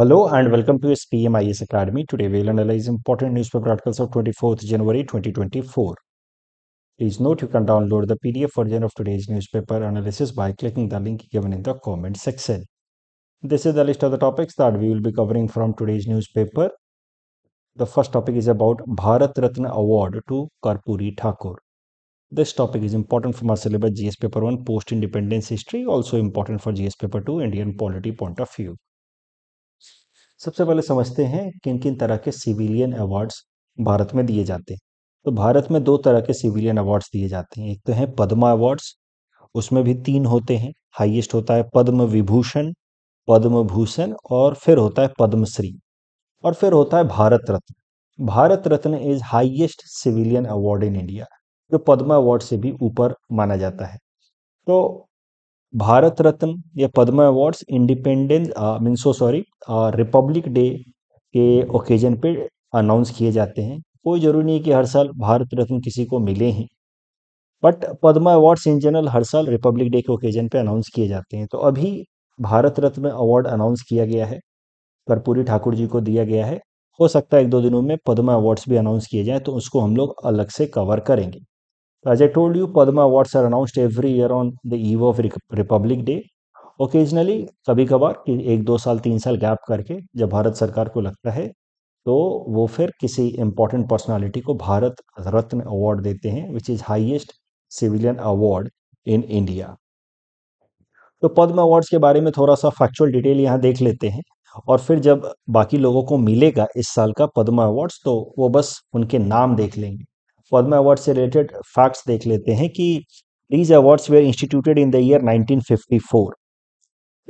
Hello and welcome to SPMIS Academy. Today we'll analyze important newspaper articles of 24th January 2024. Please note you can download the PDF version of today's newspaper analysis by clicking the link given in the comment section. This is the list of the topics that we will be covering from today's newspaper. The first topic is about Bharat Ratna Award to Karpuri Thakur. This topic is important from our syllabus GS Paper 1 Post Independence History, also important for GS Paper 2 Indian Polity point of view. सबसे पहले समझते हैं किन किन तरह के civilian awards Bharat में दिए जाते हैं तो भारत में दो तरह के सिविलियन अवार्ड्स दिए जाते हैं एक तो है पद्मा अवार्ड्स उसमें भी तीन होते हैं हाईएस्ट होता है पद्म विभूषण पद्म भूषण और फिर होता है पद्मश्री और फिर होता है Bharat Ratna Bharat Ratna is highest civilian award in India जो पद्मा अवार्ड से भी ऊपर माना जाता है तो भारत रत्न या Padma awards independence mean so sorry republic day के ओकेजन पे अनाउंस किए जाते हैं कोई ज़रूरी नहीं कि हर साल भारत रत्न किसी को मिले हैं but Padma awards in general हर साल रिपब्लिक डे के ओकेजन पे अनाउंस किए जाते हैं तो अभी भारत रत्न अवार्ड अनाउंस किया गया है कर्पूरी ठाकुर जी को दिया गया है हो सकता है एक दो दिनों में पद्म अवार्ड्स भी अनाउंस किए जाए तो उसको हम लोग अलग से कवर करेंगे as I told you, Padma Awards are announced every year on the eve of Republic Day. occasionally कभी कभार ki एक दो साल तीन साल गैप करके जब भारत सरकार को लगता है तो वो फिर किसी इम्पोर्टेंट personality को भारत रत्न अवार्ड देते हैं which is highest civilian award in India तो पद्म अवार्ड्स के बारे में थोड़ा सा फैक्चुअल डिटेल यहाँ देख लेते हैं और फिर जब बाकी लोगों को मिलेगा इस साल का पद्म अवार्ड्स तो वो बस उनके नाम देख लेंगे पद्मा अवार्ड से रिलेटेड फैक्ट्स देख लेते हैं कि these awards were instituted in the year 1954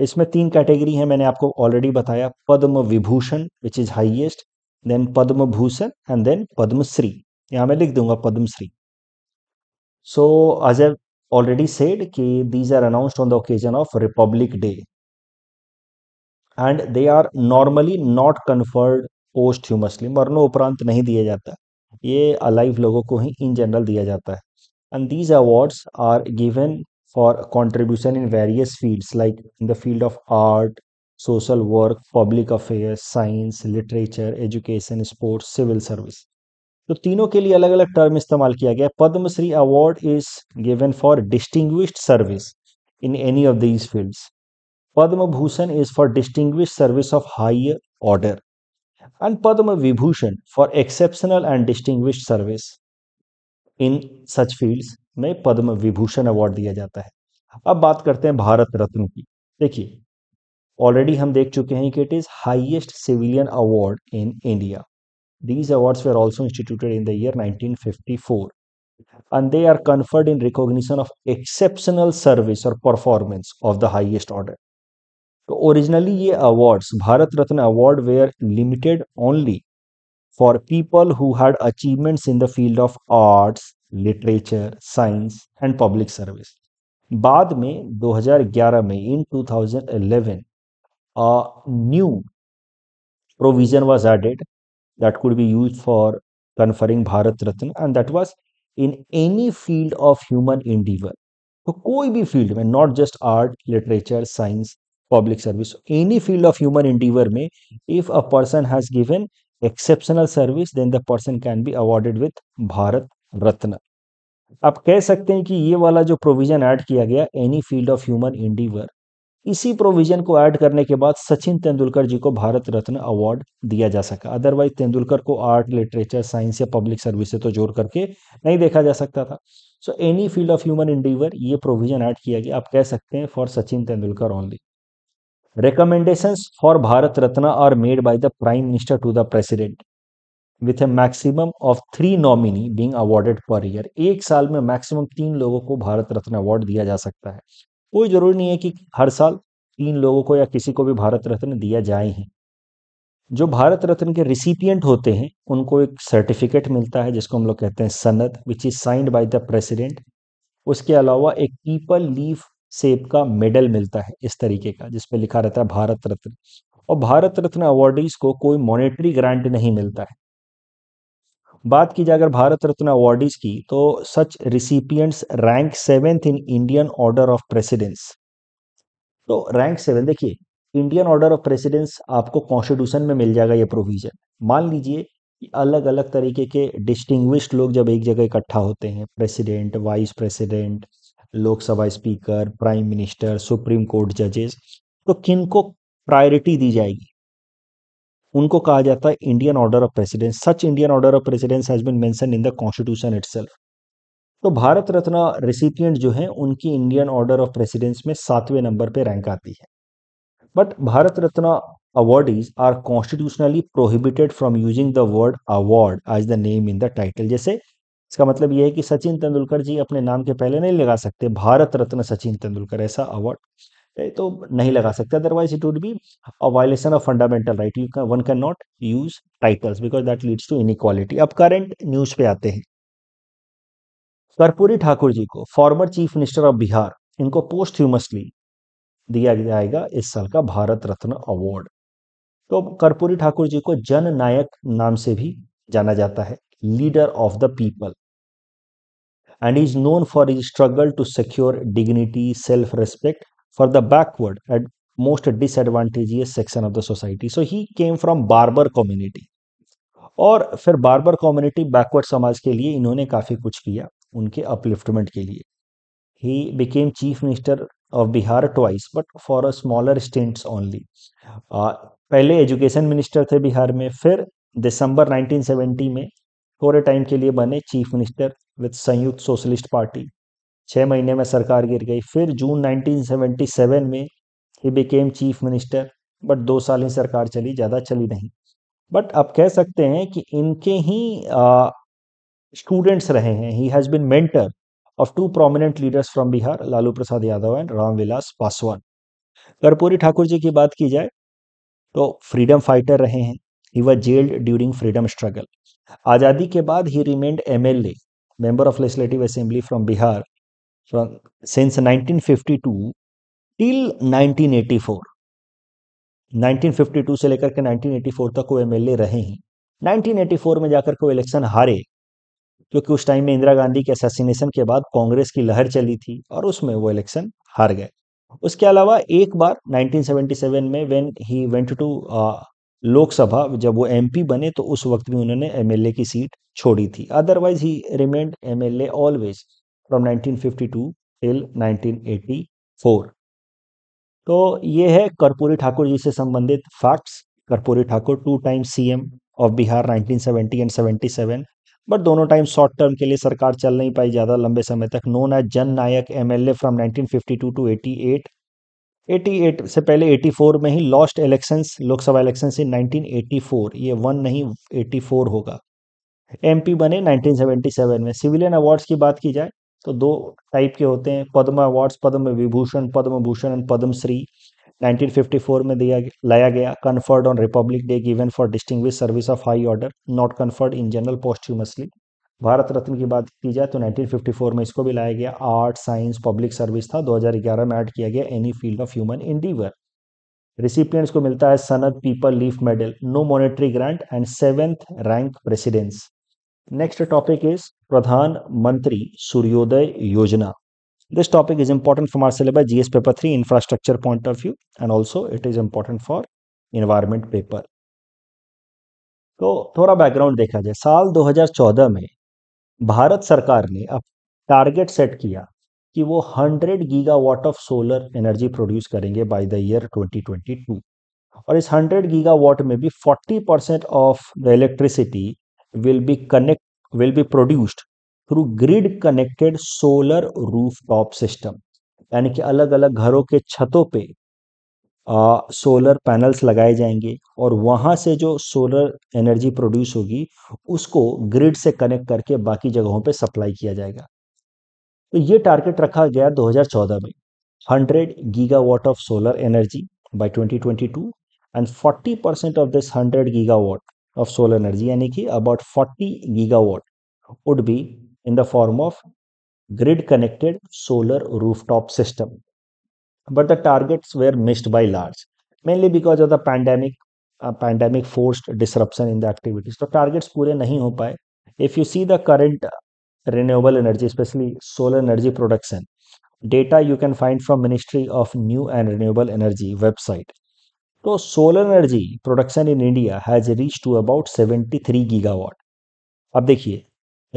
इसमें तीन कैटेगरी है मैंने आपको ऑलरेडी बताया Padma Vibhushan which is highest then Padma Bhushan and then Padmashri यहाँ मैं लिख दूंगा Padmashri so as I already said कि these are announced on the occasion of Republic Day and they are normally not conferred posthumously ह्यूमसली उपरांत नहीं दिया जाता ये अलाइव लोगों को ही इन जनरल दिया जाता है and these awards are given for contribution in various fields like in the field of art social work public affairs science literature education sports civil service तो तीनों के लिए अलग अलग टर्म इस्तेमाल किया गया Padmashri award is given for distinguished service in any of these fields Padma Bhushan is for distinguished service of high order and Padma Vibhushan for exceptional and distinguished service. In such fields में पद्म विभूषण अवार्ड दिया जाता है अब बात करते हैं भारत रत्न की देखिए ऑलरेडी हम देख चुके हैं कि it is highest civilian award in India these awards were also instituted in the year 1954 and they are conferred in recognition of exceptional service or performance of the highest order. तो originally ये awards Bharat Ratna award were limited only for people who had achievements in the field of arts literature science and public service बाद में 2011 में in 2011 a new provision was added that could be use for conferring Bharat Ratna and that was in any field of human endeavour तो कोई भी फील्ड में not just art literature science public service any field of human endeavour में if a person has given exceptional service then the person can be awarded with Bharat Ratna आप कह सकते हैं कि ये वाला जो प्रोविजन ऐड किया गया any field of human endeavour इसी प्रोविजन को ऐड करने के बाद सचिन तेंदुलकर जी को भारत रत्न अवार्ड दिया जा सका अदरवाइज तेंदुलकर को आर्ट लिटरेचर साइंस या पब्लिक सर्विस से तो जोड़ करके नहीं देखा जा सकता था so any field of human endeavour ये प्रोविजन ऐड किया गया आप कह सकते हैं for Sachin Tendulkar only recommendation for Bharat Ratna are made by the prime minister to the president with a maximum of three nominee being awarded per year एक साल में मैक्सिमम तीन लोगों को भारत रत्न अवार्ड दिया जा सकता है कोई जरूरी नहीं है कि हर साल तीन लोगों को या किसी को भी भारत रत्न दिया जाए ही जो भारत रत्न के रिसिपियंट होते हैं उनको एक सर्टिफिकेट मिलता है जिसको हम लोग कहते हैं सनद which is signed by the president उसके अलावा एक पीपल लीव सेब का मेडल मिलता है इस तरीके का जिसपे लिखा रहता है भारत रत्न और भारत रत्न अवार्डीज को कोई मॉनेटरी ग्रांट नहीं मिलता है बात की जाए अगर भारत रत्न अवार्डीज की तो such recipients rank seventh in Indian order of precedence तो रैंक सेवन देखिए इंडियन ऑर्डर ऑफ प्रेसिडेंस आपको कॉन्स्टिट्यूशन में मिल जाएगा ये प्रोविजन मान लीजिए अलग अलग तरीके के डिस्टिंग्विश्ड लोग जब एक जगह इकट्ठा होते हैं president vice president Lok Sabha speaker prime minister supreme court जजेस तो किन को प्रायोरिटी दी जाएगी उनको कहा जाता है Indian order of precedence such Indian order of precedence has been mention in the constitution it तो भारत रत्न रेसिपियंट जो है उनकी इंडियन ऑर्डर ऑफ प्रेसिडेंस में सातवें नंबर पर रैंक आती है but Bharat Ratna is are constitutionally prohibited from using the word award as the name in the title जैसे इसका मतलब यह है कि सचिन तेंदुलकर जी अपने नाम के पहले नहीं लगा सकते भारत रत्न सचिन तेंदुलकर ऐसा अवार्ड तो नहीं लगा सकते otherwise it would be a violation of fundamental right you one can not use titles because that leads to inequality अब करंट न्यूज पे आते हैं कर्पूरी ठाकुर जी को former chief minister of Bihar इनको पोस्ट ह्यूमसली दिया जाएगा इस साल का भारत रत्न अवार्ड तो कर्पूरी ठाकुर जी को जन नायक नाम से भी जाना जाता है leader of the people and is known for his struggle to secure dignity, self respect for the backward and most disadvantaged section of the society. So he came from barber community. और फिर barber community backward समाज के लिए इन्होंने काफ़ी कुछ किया उनके अपलिफ्टमेंट के लिए he became chief minister of Bihar twice but for a smaller stints only पहले एजुकेशन मिनिस्टर थे बिहार में फिर दिसंबर 1970 में थोड़े टाइम के लिए बने chief minister with Samyukta Socialist Party छः महीने में सरकार गिर गई फिर जून 1977 में he became chief minister but दो साल ही सरकार चली ज़्यादा चली नहीं बट आप कह सकते हैं कि इनके ही स्टूडेंट्स रहे हैं he has been mentor of two prominent leaders from Bihar Lalu Prasad Yadav and Ramvilas Paswan Karpoori Thakur ji की बात की जाए तो फ्रीडम फाइटर रहे हैं he was jailed during freedom struggle आज़ादी के बाद he remained M L A member of legislative assembly from Bihar from since 1952 till 1984 1952 से लेकर के 1984 तक वो एमएलए रहे हैं 1984 में जाकर के वो इलेक्शन हारे क्योंकि उस टाइम में इंदिरा गांधी के असैसिनेशन के बाद कांग्रेस की लहर चली थी और उसमें वो इलेक्शन हार गए उसके अलावा एक बार 1977 में when he went to Lok Sabha जब वो एमपी बने तो उस वक्त भी उन्होंने एमएलए की सीट छोड़ी थी otherwise he remained MLA always from 1952 till 1984 तो ये है कर्पूरी ठाकुर जी से संबंधित facts Karpoori Thakur two time CM of Bihar 1970 and 77 but दोनों टाइम शॉर्ट टर्म के लिए सरकार चल नहीं पाई ज़्यादा लंबे समय तक नोन एज जन नायक am from nineteen to eighty 88 से पहले 84 में he lost election Lok Sabha election in 1984 ये वन नहीं 84 होगा एमपी बने 1977 में सिविलियन अवार्ड्स की बात की जाए तो दो टाइप के होते हैं पद्म अवार्ड्स पद्म विभूषण पद्म भूषण एंड पद्मश्री 1954 में दिया लाया गया conferred on Republic Day given for distinguished service of high order not conferred in general posthumously Bharat Ratna की बात की जाए तो 1954 में इसको भी लाया गया आर्ट साइंस पब्लिक सर्विस था 2011 में ऐड किया गया any field of human endeavour recipients को मिलता है सनद people leaf medal no monetary grant and seventh rank precedence next topic is प्रधानमंत्री सूर्योदय योजना this topic is important for our syllabus gs paper three infrastructure point of view and also it is important for environment paper तो थोड़ा background देखा जाए साल 2014 में भारत सरकार ने अब टारगेट सेट किया कि वो 100 gigawatt of solar energy produce करेंगे बाय द ईयर 2022 और इस 100 गीगावाट में भी 40 percent of the electricity will be connect will be produced through grid connected solar rooftop system यानी कि अलग अलग घरों के छतों पे सोलर पैनल्स लगाए जाएंगे और वहाँ से जो सोलर एनर्जी प्रोड्यूस होगी उसको ग्रिड से कनेक्ट करके बाकी जगहों पे सप्लाई किया जाएगा तो ये टारगेट रखा गया 2014 में 100 gigawatt of solar energy by 2022 and 40 percent of this 100 gigawatt of solar energy यानी कि about 40 gigawatt would be in the form of grid connected solar rooftop system but the targets were missed by large, mainly because of the pandemic. Uh, pandemic forced disruption in the activities. So targets पूरे नहीं हो पाए. If you see the current renewable energy, especially solar energy production, data you can find from Ministry of New and Renewable Energy website. So solar energy production in India has reached to about 73 gigawatt. अब देखिए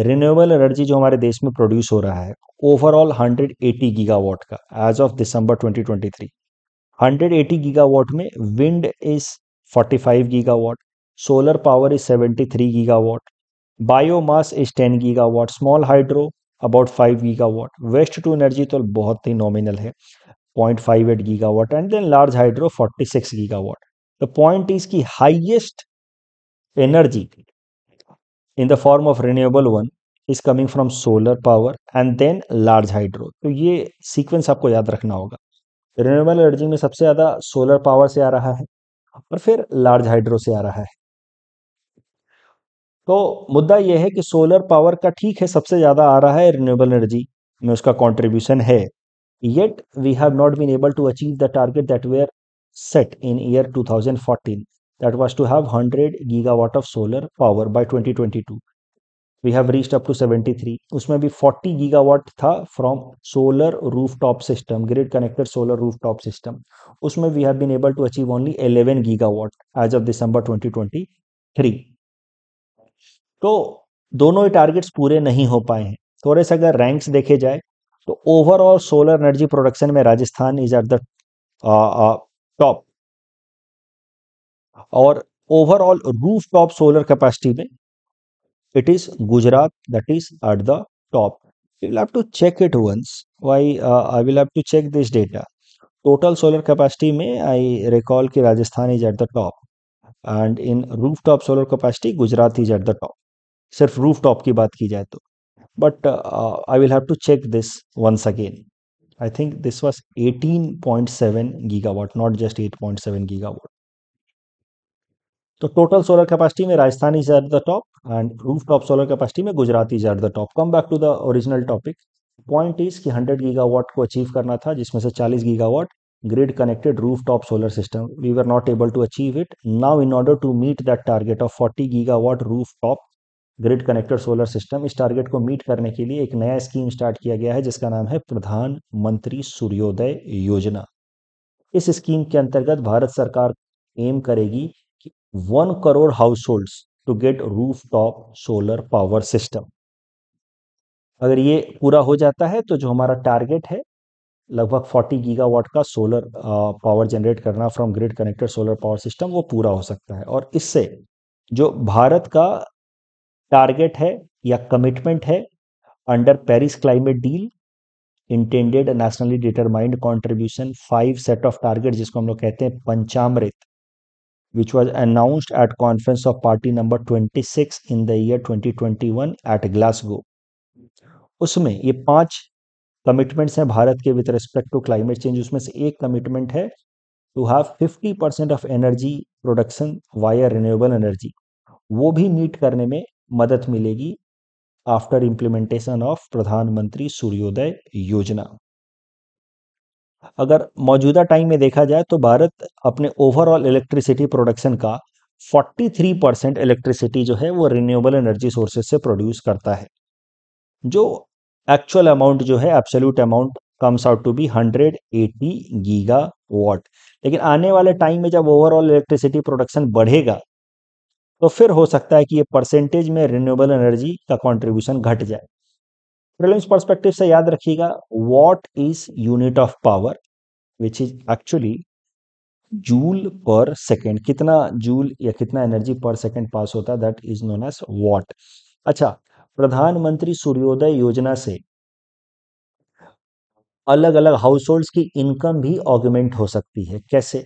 renewable energy जो हमारे देश में produce हो रहा है overall 180 gigawatt का एज ऑफ दिसंबर 2023 180 गीगावाट में wind is 45 gigawatt solar power is 73 gigawatt biomass is 10 gigawatt small hydro about 5 gigawatt waste to energy तो बहुत ही नॉमिनल है 0.58 gigawatt and then large hydro 46 gigawatt the point is की highest energy in the form of renewable one is coming from solar power and then large hydro तो ये sequence आपको याद रखना होगा रिन्यूएबल एनर्जी में सबसे ज्यादा सोलर पावर से आ रहा है और फिर लार्ज हाइड्रो से आ रहा है तो मुद्दा यह है कि सोलर पावर का ठीक है सबसे ज्यादा आ रहा है रिन्यूएबल एनर्जी में उसका कॉन्ट्रीब्यूशन है yet we have not been able to achieve the target that were set in year two thousand fourteen that was to have 100 gigawatt of solar power by 2022 we have reached up to 73 उसमें भी 40 gigawatt था from solar rooftop system grid connected solar rooftop system उसमें we have been able to achieve only 11 gigawatt as of December 2023 तो दोनों ही targets पूरे नहीं हो पाए हैं थोड़े से अगर रैंक्स देखे जाए तो ओवरऑल सोलर एनर्जी प्रोडक्शन में Rajasthan is at the top और overall roof top solar capacity में it is Gujarat that is at the top you have to check it once why I will have to check this data total solar capacity में I recall कि Rajasthan is at the top and in roof top solar capacity Gujarat is at the top सिर्फ roof top की बात की जाए तो but I will have to check this once again I think this was eighteen point seven gigawatt not just eight point seven gigawatt तो total solar capacity में Rajasthan is at the top and roof top solar capacity में Gujarat is at the top come back to the original topic point is कि 100 gigawatt को achieve करना था जिसमें से 40 gigawatt grid connected roof top solar system we are not able to achieve it now in order to meet that target of 40 gigawatt roof top grid connected solar system इस target को meet करने के लिए एक नया scheme start किया गया है जिसका नाम है प्रधानमंत्री सूर्योदय योजना इस स्कीम के अंतर्गत भारत सरकार एम करेगी one crore household to get roof top solar power system अगर ये पूरा हो जाता है तो जो हमारा टारगेट है लगभग 40 गीगावाट का सोलर पावर जनरेट करना from grid connected solar power system वो पूरा हो सकता है और इससे जो भारत का टारगेट है या कमिटमेंट है under Paris climate deal intended nationally determined contribution five set of target जिसको हम लोग कहते हैं पंचामृत which was announced at conference of party number 26 in the year 2021 at glasgow उसमें ये पांच कमिटमेंट्स हैं भारत के with respect to climate change उसमें से एक कमिटमेंट है to have 50 of energy production via renewable energy वो भी मीट करने में मदद मिलेगी आफ्टर इम्प्लीमेंटेशन ऑफ प्रधानमंत्री सूर्योदय योजना अगर मौजूदा टाइम में देखा जाए तो भारत अपने ओवरऑल इलेक्ट्रिसिटी प्रोडक्शन का 43 परसेंट इलेक्ट्रिसिटी जो है वो रिन्यूएबल एनर्जी सोर्सेज से प्रोड्यूस करता है जो एक्चुअल अमाउंट जो है absolute amount comes out to be 180 gigawatt लेकिन आने वाले टाइम में जब ओवरऑल इलेक्ट्रिसिटी प्रोडक्शन बढ़ेगा तो फिर हो सकता है कि ये परसेंटेज में रिन्यूएबल एनर्जी का कंट्रीब्यूशन घट जाए प्रिलिम्स पर्सपेक्टिव से याद रखिएगा what is unit of power which is actually joule पर सेकेंड कितना जूल या कितना एनर्जी पर सेकेंड पास होता है that is known as what अच्छा प्रधानमंत्री सूर्योदय योजना से अलग अलग हाउस होल्ड की इनकम भी ऑगमेंट हो सकती है कैसे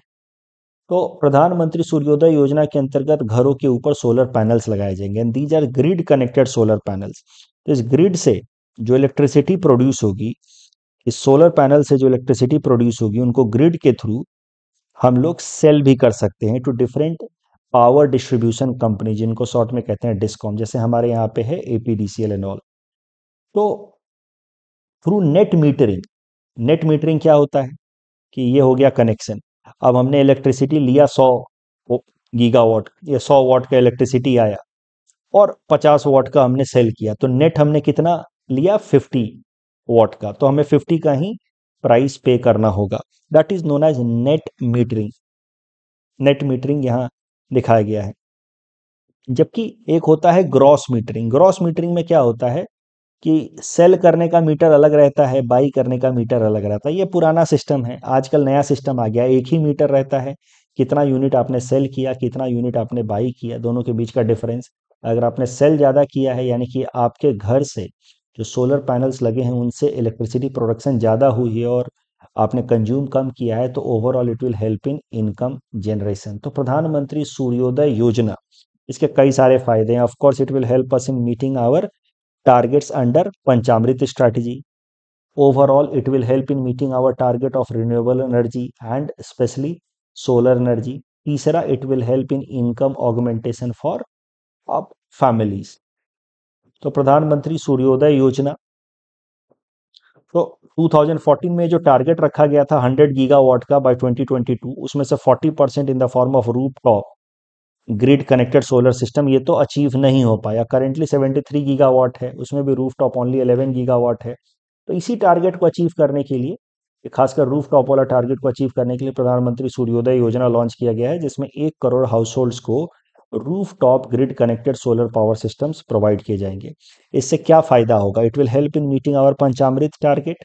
तो प्रधानमंत्री सूर्योदय योजना के अंतर्गत घरों के ऊपर सोलर पैनल्स लगाए जाएंगे and these are grid connected solar panels तो इस ग्रिड से जो इलेक्ट्रिसिटी प्रोड्यूस होगी इस सोलर पैनल से जो इलेक्ट्रिसिटी प्रोड्यूस होगी उनको ग्रिड के थ्रू हम लोग सेल भी कर सकते हैं two different power distribution company जिनको शॉर्ट में कहते हैं डिस्कॉम जैसे हमारे यहाँ पे है A P D C L and all तो through net metering net metering क्या होता है कि ये हो गया कनेक्शन अब हमने इलेक्ट्रिसिटी लिया सौ गीगावाट या सौ वाट का इलेक्ट्रिसिटी आया और पचास वाट का हमने सेल किया तो नेट हमने कितना लिया 50 वॉट का तो हमें 50 का ही प्राइस पे करना होगा that is known as net metering net metering यहाँ दिखाया गया है जबकि एक होता है ग्रॉस मीटरिंग ग्रॉस मीटरिंग में क्या होता है कि सेल करने का मीटर अलग रहता है बाई करने का मीटर अलग रहता है ये पुराना सिस्टम है आजकल नया सिस्टम आ गया एक ही मीटर रहता है कितना यूनिट आपने सेल किया कितना यूनिट आपने बाई किया दोनों के बीच का डिफरेंस अगर आपने सेल ज़्यादा किया है यानी कि आपके घर से जो सोलर पैनल्स लगे हैं उनसे इलेक्ट्रिसिटी प्रोडक्शन ज़्यादा हुई है और आपने कंज्यूम कम किया है तो overall it will help in income generation तो प्रधानमंत्री सूर्योदय योजना इसके कई सारे फायदे हैं of course it will help us in meeting our targets under Panchamrit strategy overall it will help in meeting our target of renewable energy and specially solar energy तीसरा it will help in income augmentation for families तो प्रधानमंत्री सूर्योदय योजना तो 2014 में जो target रखा गया था 100 gigawatt का बाय 2022 उसमें से 40 percent in the form of roof top grid connected solar system ये तो अचीव नहीं हो पाया करेंटली 73 गीगावाट है उसमें भी रूफ टॉप ओनली 11 गीगावाट है तो इसी टारगेट को अचीव करने के लिए खासकर रूफ टॉप वाला टारगेट को अचीव करने के लिए प्रधानमंत्री सूर्योदय योजना लॉन्च किया गया है जिसमें एक करोड़ हाउस को roof top grid connected solar power systems provide किए जाएंगे इससे क्या फायदा होगा it will help in meeting our Panchamrit target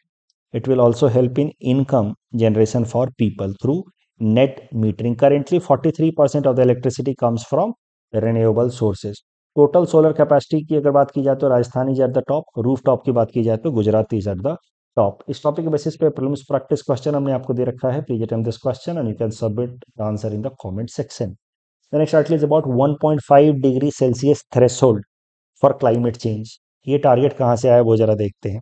also help in income generation for people through net through currently forty three 43% of the electricity comes from renewable sources total solar capacity की अगर बात की जाए तो Rajasthan is at the top roof top की बात की जाए तो Gujarat is at the top इस टॉपिक के बेसिस पे प्रैक्टिस क्वेश्चन हमने आपको दे रखा है please attempt this question and you can submit answer in the comment section The next article is about 1.5 degree Celsius threshold for climate change ये target कहाँ से आया वो जरा देखते हैं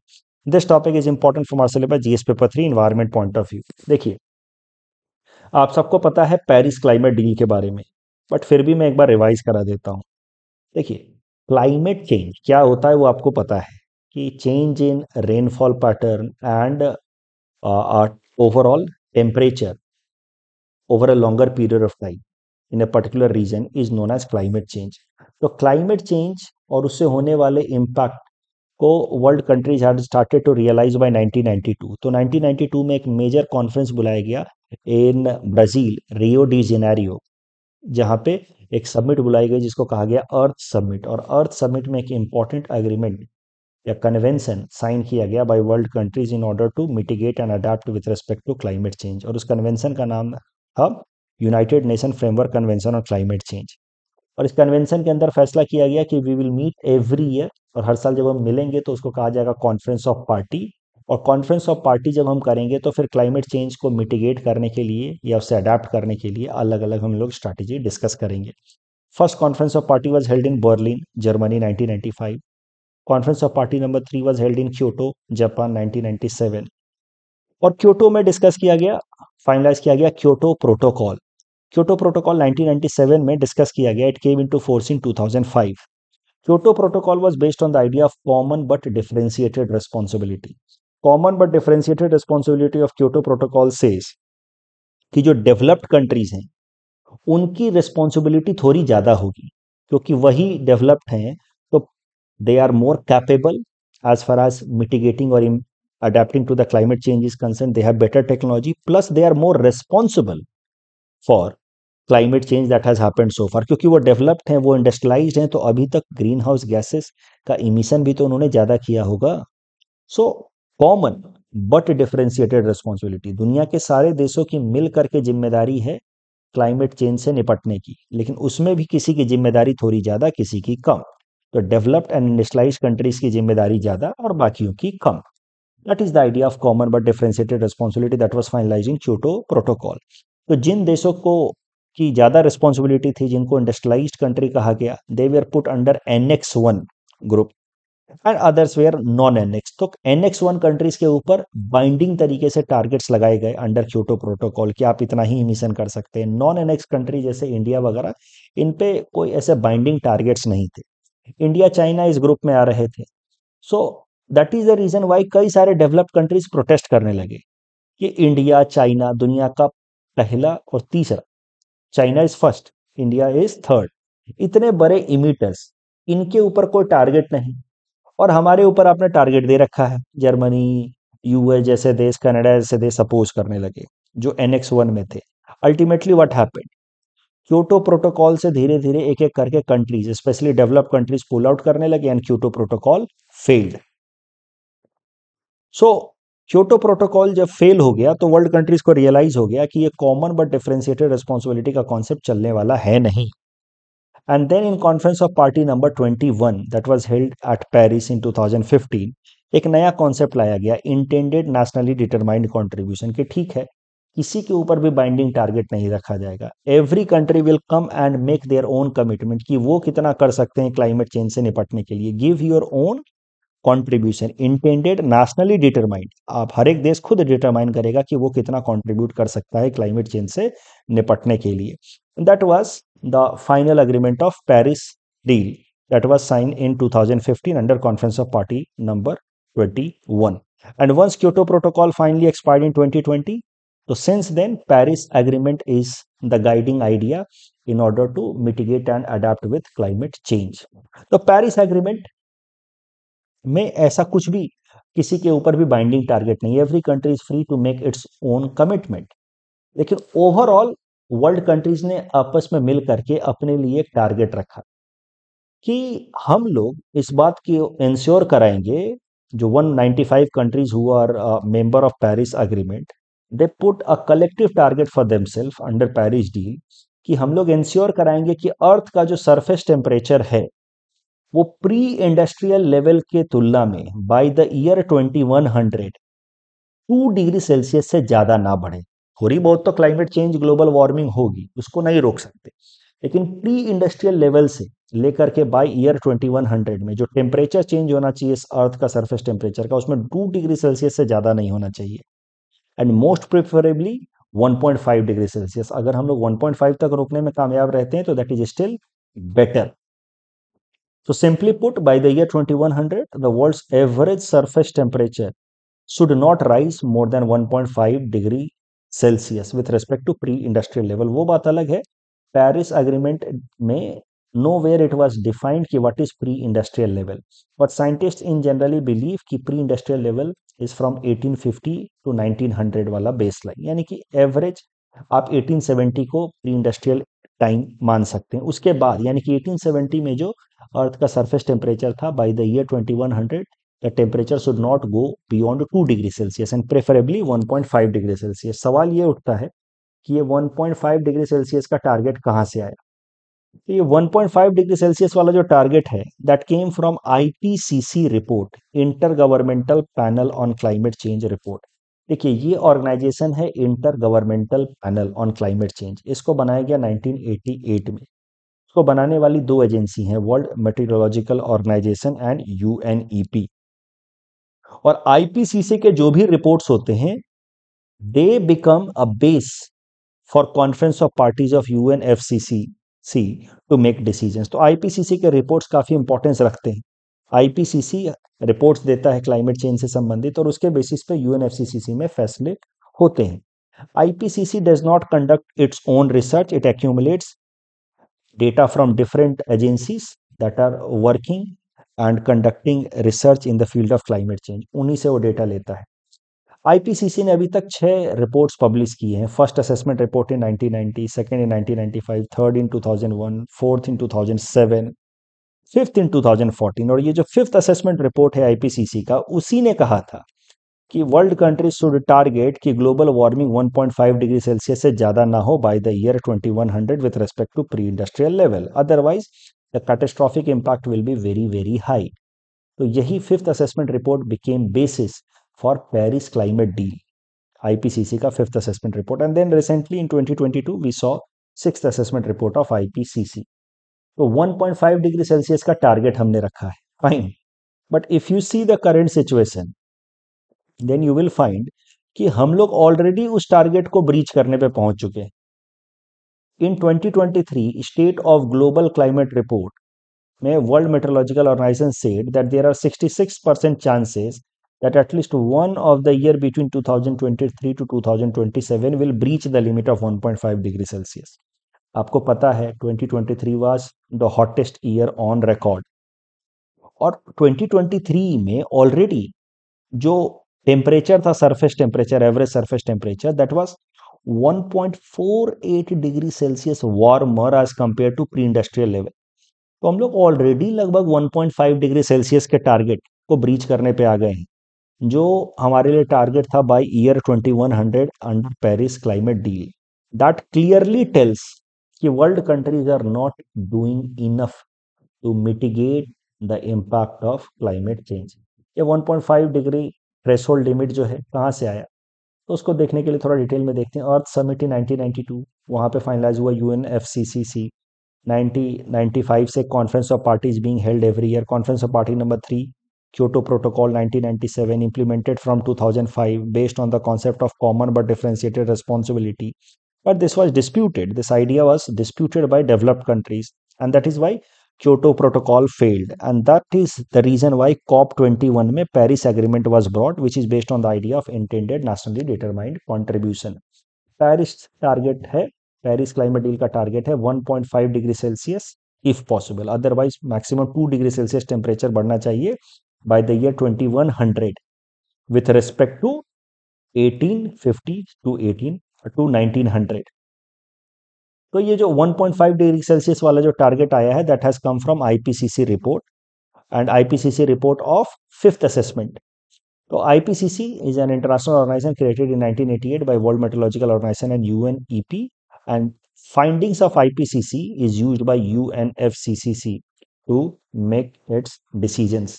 this topic is important for syllabus GS paper three environment point of view देखिए आप सबको पता है पेरिस क्लाइमेट डील के बारे में बट फिर भी मैं एक बार रिवाइज करा देता हूँ देखिए क्लाइमेट चेंज क्या होता है वो आपको पता है कि change in rainfall pattern and overall temperature over a longer period of time in a particular region is known as climate change तो क्लाइमेट चेंज और उससे होने वाले इम्पैक्ट को world countries had started to realise by 1992 तो 1992 में एक major conference बुलाया गया in Brazil Rio de Janeiro जहाँ पे एक सबमिट बुलाई गई जिसको कहा गया अर्थ सबमिट और अर्थ सबमिट में एक इम्पॉर्टेंट एग्रीमेंट या कन्वेंशन साइन किया गया by world countries in order to mitigate and adapt with respect to climate change और उस कन्वेंशन का नाम था United Nation framework convention on climate change और इस कन्वेंशन के अंदर फैसला किया गया कि we will meet every year और हर साल जब हम मिलेंगे तो उसको कहा जाएगा कॉन्फ्रेंस ऑफ पार्टी और कॉन्फ्रेंस ऑफ पार्टी जब हम करेंगे तो फिर क्लाइमेट चेंज को मिटिगेट करने के लिए या उसे अडेप्ट करने के लिए अलग अलग हम लोग स्ट्रैटेजी डिस्कस करेंगे first conference of party was held in Berlin Germany 1995 conference of party number three was held in Kyoto Japan 1997 और क्योटो में डिस्कस किया गया फाइनलाइज किया गया क्योटो प्रोटोकॉल क्योटो प्रोटोकॉल 1997 में डिस्कस किया गया it came into force in 2005 Kyoto protocol was based on the idea of common but differentiated responsibility common but differentiated responsibility of Kyoto protocol से कि जो डेवलप्ड कंट्रीज हैं उनकी responsibility थोड़ी ज़्यादा होगी क्योंकि वही डेवलप्ड हैं तो they are more capable as far as mitigating और adapting to the climate change is concern they have better technology plus they are more responsible for climate change that has happened so far क्योंकि वो developed हैं वो industrialise हैं तो अभी तक greenhouse gases का इमिशन भी तो उन्होंने ज़्यादा किया होगा so common but differentiated responsibility दुनिया के सारे देशों की मिल करके जिम्मेदारी है क्लाइमेट चेंज से निपटने की लेकिन उसमें भी किसी की जिम्मेदारी थोड़ी ज़्यादा किसी की कम तो डेवलप्ड एंड इंडस्ट्रियलाइज कंट्रीज की जिम्मेदारी ज़्यादा और बाकियों की कम that is the idea of common but differentiated responsibility that was finalising Kyoto protocol तो जिन देशों को की ज़्यादा रिस्पॉन्सिबिलिटी थी जिनको इंडस्ट्रियलाइज कंट्री कहा गया they were put under annex one group and others were non annex तो एनएक्स वन कंट्रीज के ऊपर बाइंडिंग तरीके से टारगेट्स लगाए गए अंडर क्यूटो प्रोटोकॉल कि आप इतना ही मिशन कर सकते हैं नॉन एनएक्स कंट्री जैसे इंडिया वगैरह इन पे कोई ऐसे बाइंडिंग टारगेट्स नहीं थे इंडिया चाइना इस ग्रुप में आ रहे थे so that is the reason why कई सारे डेवलप्ड कंट्रीज प्रोटेस्ट करने लगे कि इंडिया चाइना दुनिया का पहला और तीसरा China is first India is third इतने बड़े इमिटर्स इनके ऊपर कोई टारगेट नहीं और हमारे ऊपर आपने टारगेट दे रखा है जर्मनी यूएस जैसे देश कनाडा जैसे देश अपोज करने लगे जो एनएक्स वन में थे ultimately what happened Kyoto protocol से धीरे धीरे एक एक करके countries specially develop countries pull out करने लगे and Kyoto protocol failed so Kyoto protocol जब फेल हो गया तो वर्ल्ड कंट्रीज को रियलाइज हो गया कि ये कॉमन बट डिफ्रेंशिएटेड रिस्पॉन्सिबिलिटी का कॉन्सेप्ट चलने वाला है नहीं and then in conference of party number one that was held at Paris in fifteen एक नया कॉन्सेप्ट लाया गया इंटेंडेड नेशनली डिटरमाइंड कॉन्ट्रीब्यूशन की ठीक है किसी के ऊपर भी बाइंडिंग टारगेट नहीं रखा जाएगा every country will come and make their own commitment कि वो कितना कर सकते हैं क्लाइमेट चेंज से निपटने के लिए give your own contribution intended nationally determined आप हर एक देश खुद डिटरमाइन करेगा कि वो कितना कंट्रीब्यूट कर सकता है क्लाइमेट चेंज से निपटने के लिए that was the final agreement of Paris deal that was sign in 2015 under conference of party number 21 and once Kyoto protocol finally expired in 2020 तो since then Paris agreement is the guiding idea in order to mitigate and adapt with climate change the Paris agreement में ऐसा कुछ भी किसी के ऊपर भी binding target नहीं every country is free to make its own commitment लेकिन ओवरऑल वर्ल्ड कंट्रीज ने आपस में मिल करके अपने लिए एक टारगेट रखा कि हम लोग इस बात की इंश्योर कराएंगे जो 195 countries who are member of Paris agreement they put a collective target for themselves under Paris deal कि हम लोग इंश्योर कराएंगे कि अर्थ का जो सरफेस टेम्परेचर है वो प्री इंडस्ट्रियल लेवल के तुलना में by the year 2100 two degree Celsius से ज़्यादा ना बढ़े थोड़ी बहुत तो क्लाइमेट चेंज ग्लोबल वार्मिंग होगी उसको नहीं रोक सकते लेकिन प्री इंडस्ट्रियल लेवल से लेकर के बाय ईयर 2100 में जो टेम्परेचर चेंज होना चाहिए इस अर्थ का सरफेस टेम्परेचर का उसमें टू डिग्री सेल्सियस से ज़्यादा नहीं होना चाहिए and most preferably 1.5 degree Celsius अगर हम लोग 1.5 तक रोकने में कामयाब रहते हैं तो that is still better So simply put, by the year 2100, the world's average surface temperature should not rise more than 1.5 degree Celsius with respect to pre industrial level वो बात अलग है पेरिस एग्रीमेंट में nowhere it was defined कि what is pre industrial level but scientist in generally believe कि pre industrial level is from 1850 to 1900 वाला base line यानी कि एवरेज आप 1870 को प्री इंडस्ट्रियल टाइम मान सकते हैं उसके बाद यानी कि 1870 में जो अर्थ का सरफेस टेम्परेचर था by the year 2100 the temperature should not go beyond two degree Celsius and preferably 1.5 degree Celsius सवाल ये उठता है कि ये 1.5 डिग्री सेल्सियस का टारगेट कहाँ से आया तो ये 1.5 डिग्री सेल्सियस वाला जो टारगेट है that came from I report intergovernmental panel on climate change report देखिए ये ऑर्गेनाइजेशन है intergovernmental panel on climate change इसको बनाया गया 1988 में इसको बनाने वाली दो एजेंसी हैं world meteorological organisation and UNEP और आईपीसीसी के जो भी रिपोर्ट्स होते हैं they become a base for conference of parties of UNFCCC C to make decision तो आईपीसीसी के रिपोर्ट काफी इंपॉर्टेंस रखते हैं आईपीसीसी रिपोर्ट्स देता है क्लाइमेट चेंज से संबंधित और उसके बेसिस पे यूएनएफसीसीसी में फैसले होते हैं IPCC does not conduct its own research it accumulates data from different agencies that are working and conducting research in the field of climate change उन्हीं से वो डेटा लेता है आईपीसीसी ने अभी तक छः रिपोर्ट्स पब्लिश किए हैं first assessment report in 1990, second in 1995, third in 2001, fourth in 2007, fifth in 2014 और ये जो फिफ्थ असेसमेंट रिपोर्ट है आईपीसीसी का उसी ने कहा था कि वर्ल्ड कंट्रीज शुड टारगेट कि ग्लोबल वार्मिंग 1.5 डिग्री सेल्सियस से ज़्यादा ना हो by the year 2100 with respect to pre industrial level otherwise the catastrophic impact will be very very high तो यही fifth assessment report became basis for Paris climate deal IPCC का fifth assessment report and then recently in 2022 we saw six assessment report of IPCC तो 1.5 degree Celsius का target हमने रखा है fine but if you see the current situation then you will find कि हम लोग already उस टारगेट को ब्रीच करने पे पहुंच चुके हैं in 2023 state of global climate report में world meteorological organisation said that there are 66 percent chances that at least one of the year between between 2023 to 2027 will breach the limit of 1.5 degree Celsius. आपको पता है 2023 was the hottest year on record और 2023 में already जो temperature था surface temperature average surface temperature that was 1.48 degree Celsius warmer as compared to pre industrial level तो हम लोग ऑलरेडी लगभग 1.5 डिग्री सेल्सियस के टारगेट को ब्रीच करने पे आ गए हैं जो हमारे लिए टारगेट था by year 2100 under Paris climate deal that clearly tells कि world countries are not doing enough to mitigate the impact of climate change ये 1.5 डिग्री थ्रेश लिमिट जो है कहाँ से आया तो उसको देखने के लिए थोड़ा डिटेल में देखते हैं अर्थ समिट इन 1992 वहाँ पे फाइनलाइज हुआ U N F C C C ninety से conference of parties being held every year conference of party number three Kyoto protocol 1997 implemented from 2005 based on the concept of common but differentiated responsibility But this was disputed. This idea was disputed by developed countries. And that is why Kyoto Protocol failed. And that is the reason why COP21 may Paris Agreement was brought, which is based on the idea of intended nationally determined contribution. Paris target है Paris Climate deal target target 1.5 degree Celsius, if possible. Otherwise, maximum 2 degree Celsius temperature बढ़ना चाहिए by the year 2100 with respect to 1850 to 18 to nineteen hundred तो ये जो 1.5 degree Celsius वाला जो target आया है that has come from IPCC report and IPCC report of fifth assessment तो IPCC is an international organisation created in 1988 by world meteorological organisation and UNEP and findings of IPCC is used by UNFCCC to make its decisions.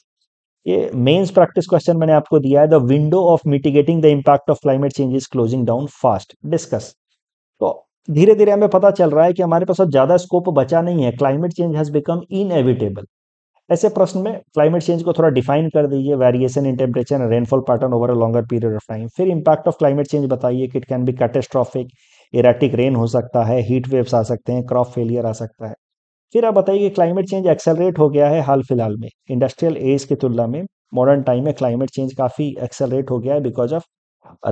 ये mains practice question मैंने आपको दिया है the window of mitigating the impact of climate change is closing down fast discuss तो धीरे धीरे हमें पता चल रहा है कि हमारे पास अब ज्यादा स्कोप बचा नहीं है क्लाइमेट चेंज हैज बिकम इन ऐसे प्रश्न में क्लाइमेट चेंज को थोड़ा डिफाइन कर दीजिए variation in temperature and rainfall pattern over a longer period of time फिर इम्पैक्ट ऑफ क्लाइमेट चेंज बताइए कि it can be catastrophic erratic rain हो सकता है हीट वेव्स आ सकते हैं क्रॉप फेलियर आ सकता है फिर आप बताइए क्लाइमेट चेंज एक्सेलरेट हो गया है हाल फिलहाल में इंडस्ट्रियल एज की तुलना में मॉडर्न टाइम में क्लाइमेट चेंज काफ़ी एक्सेलरेट हो गया है because of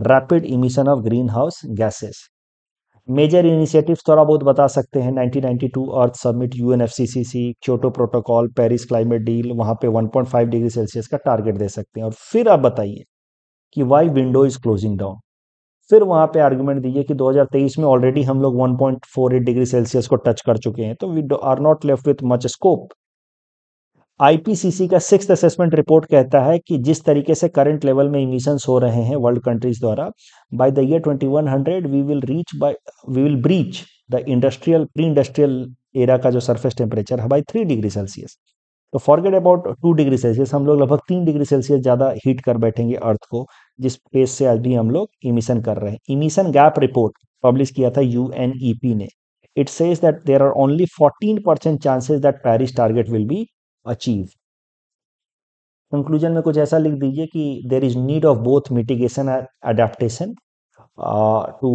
rapid emission of greenhouse gases major initiatives थोड़ा बहुत बता सकते हैं 1992 earth summit U N F C C C Kyoto protocol Paris climate deal वहां पे 1.5 डिग्री सेल्सियस का टारगेट दे सकते हैं और फिर आप बताइए कि why window is closing down फिर वहां पे आर्ग्यूमेंट दिए कि 2023 में ऑलरेडी हम लोग 1.48 डिग्री सेल्सियस को टच कर चुके हैं तो we are not left with much scope IPCC का सिक्स असेसमेंट रिपोर्ट कहता है कि जिस तरीके से करंट लेवल में इमिशंस हो रहे हैं वर्ल्ड कंट्रीज द्वारा by the year twenty we will reach by we will breach the industrial pre industrial era का जो सरफेस टेम्परेचर है बाई थ्री डिग्री सेल्सियस तो forget about two degree Celsius हम लोग लगभग तीन डिग्री सेल्सियस ज़्यादा हीट कर बैठेंगे अर्थ को जिस पेस से आज भी हम लोग इमिशन कर रहे हैं इमिशन गैप रिपोर्ट पब्लिश किया था यू e ने it says that there are only fourteen percent chances that Paris target will be achieve conclusion में कुछ ऐसा लिख दीजिए कि there is need of both mitigation and adaptation to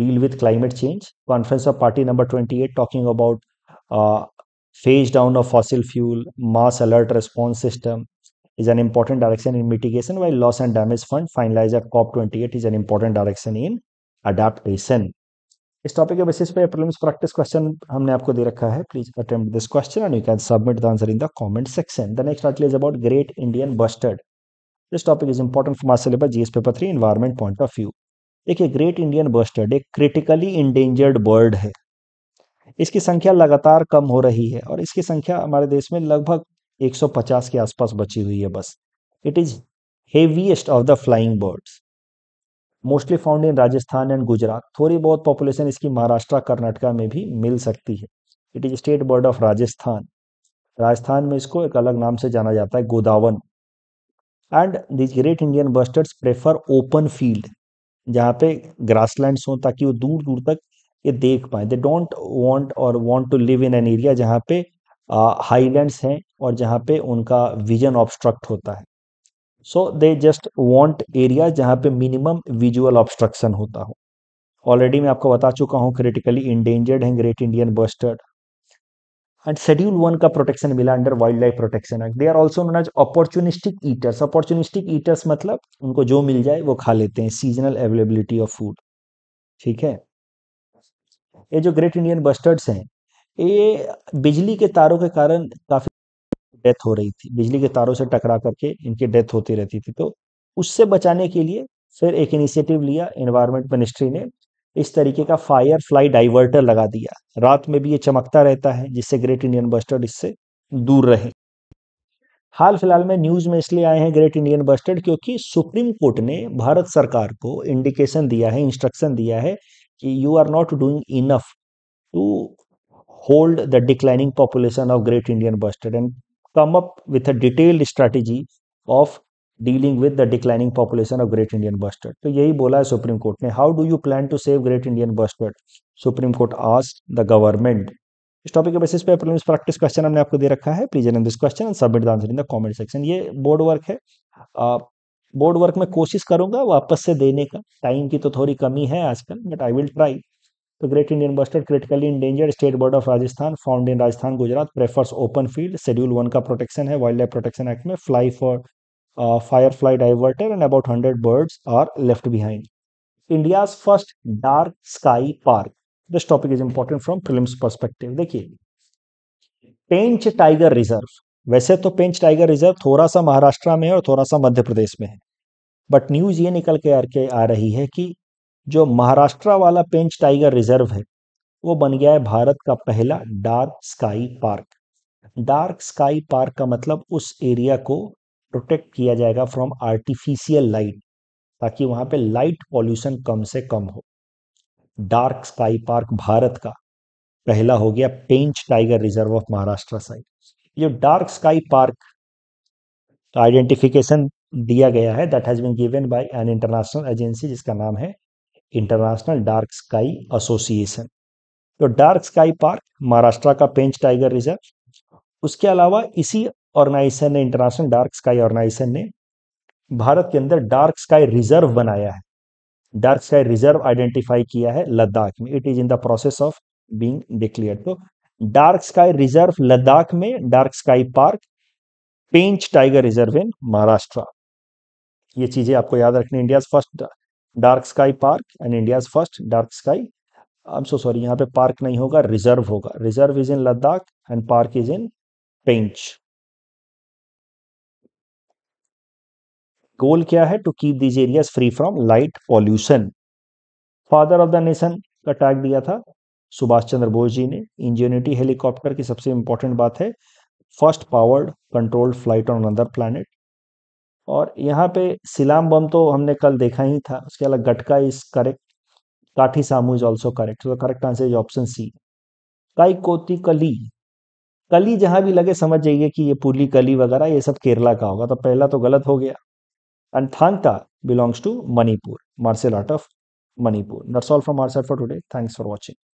deal with climate change conference of party number twenty eight talking about Phase down of fossil fuel, mass alert response system is an important direction in mitigation, while loss and damage fund finalized at 28 is an important direction in adaptation. इस topic के basis पे prelims practice question हमने आपको दे रखा है please attempt this question and you can submit the answer in the comment section the next article is about great Indian bustard this topic is important for मार syllabus GS paper three environment point of view देखिए great Indian bustard एक critically endangered bird है इसकी संख्या लगातार कम हो रही है और इसकी संख्या हमारे देश में लगभग 150 के आसपास बची हुई है बस it is heaviest of the flying birds mostly found in Rajasthan and Gujarat थोड़ी बहुत पॉपुलेशन इसकी महाराष्ट्र कर्नाटका में भी मिल सकती है it is state bird of Rajasthan Rajasthan में इसको एक अलग नाम से जाना जाता है Godawan and these great Indian bustards prefer open field जहाँ पे ग्रासलैंड्स हों ताकि वो दूर दूर तक ये देख पाए दे डोंट वांट और want to live in an area जहाँ पे हाईलैंड हैं और जहाँ पे उनका विजन ऑब्स्ट्रक्ट होता है so they just want area जहाँ पे मिनिमम विजुअल ऑब्स्ट्रक्शन होता हो ऑलरेडी मैं आपको बता चुका हूँ क्रिटिकली इंडेंजर्ड हैं great Indian bustard and schedule one का प्रोटेक्शन मिला under wildlife protection act they are also known as opportunistic eaters opportunistic eaters मतलब उनको जो मिल जाए वो खा लेते हैं सीजनल अवेलेबिलिटी ऑफ फूड ठीक है ये जो ग्रेट इंडियन बस्टर्ड्स हैं ये बिजली के तारों के कारण काफ़ी डेथ हो रही थी बिजली के तारों से टकरा करके इनकी डेथ होती रहती थी तो उससे बचाने के लिए फिर एक इनिशिएटिव लिया इन्वायरमेंट मिनिस्ट्री ने इस तरीके का फायर फ्लाई डाइवर्टर लगा दिया रात में भी ये चमकता रहता है जिससे ग्रेट इंडियन बस्टर्ड इससे दूर रहे हाल फिलहाल में न्यूज में इसलिए आए हैं ग्रेट इंडियन बस्टर्ड क्योंकि सुप्रीम कोर्ट ने भारत सरकार को इंडिकेशन दिया है इंस्ट्रक्शन दिया है कि you are not doing enough to hold the declining population of great Indian bustard and come up with a detailed strategy ऑफ dealing with the declining population of great Indian bustard तो यही बोला है supreme court ने how do you plan to save great Indian bustard supreme court आज the government इस topic के basis पे प्रीलिम्स प्रैक्टिस क्वेश्चन हमने आपको दे रखा है please N this question submit the answer in the comment section ये बोर्ड वर्क है बोर्ड वर्क में कोशिश करूंगा वापस से देने का टाइम की तो थोड़ी कमी है आजकल बट आई विल ट्राई तो great Indian bustard critically endangered state board of Rajasthan found in Rajasthan Gujarat prefers open field schedule one का प्रोटेक्शन है वाइल्ड लाइफ प्रोटेक्शन एक्ट में fly for firefly diverter and about hundred birds are left behind India first dark sky park this topic is important from film perspective देखिए Pench tiger reserve वैसे तो पेंच tiger reserve थोड़ा सा महाराष्ट्र में है और थोड़ा सा मध्य प्रदेश में है बट न्यूज़ ये निकल के आर के आ रही है कि जो महाराष्ट्र वाला पेंच टाइगर रिजर्व है वो बन गया है भारत का पहला dark sky park dark sky park का मतलब उस एरिया को प्रोटेक्ट किया जाएगा फ्रॉम आर्टिफिशियल लाइट ताकि वहां पे लाइट पॉल्यूशन कम से कम हो डार्क स्काई पार्क भारत का पहला हो गया Pench tiger reserve of Maharashtra side ये डार्क स्काई पार्क का आइडेंटिफिकेशन दिया गया है that has been given by an international agency जिसका नाम है इंटरनेशनल डार्क स्काई एसोसिएशन तो डार्क स्काई पार्क महाराष्ट्र का पेंच टाइगर रिजर्व उसके अलावा इसी ऑर्गेनाइजेशन ने इंटरनेशनल डार्क स्काई ऑर्गेनाइजेशन ने भारत के अंदर डार्क स्काई रिजर्व बनाया है डार्क स्काई रिजर्व आइडेंटिफाई किया है लद्दाख में it is in the process of being declare तो डार्क स्काई रिजर्व लद्दाख में dark sky park Pench tiger reserve in Maharashtra ये चीजें आपको याद रखनी India first dark sky park and India first dark sky I am so sorry यहाँ पे park नहीं होगा रिजर्व होगा reserve is in Ladakh and park is in Pench goal क्या है to keep these areas free from light pollution father of the nation का tag दिया था सुभाष चंद्र बोस जी ने इंजीनिटी हेलीकॉप्टर की सबसे इंपॉर्टेंट बात है first powered controlled flight on another planet और यहाँ पे सिलाम बम तो हमने कल देखा ही था उसके अलग गटका is correct Kathi Samu is also correct correct answer is option C काई कोती कली कली जहां भी लगे समझ जाइए कि ये पुली कली वगैरह ये सब केरला का होगा तो पहला तो गलत हो गया and Thangta belongs to Manipur martial art of Manipur that's all from martial for today thanks for watching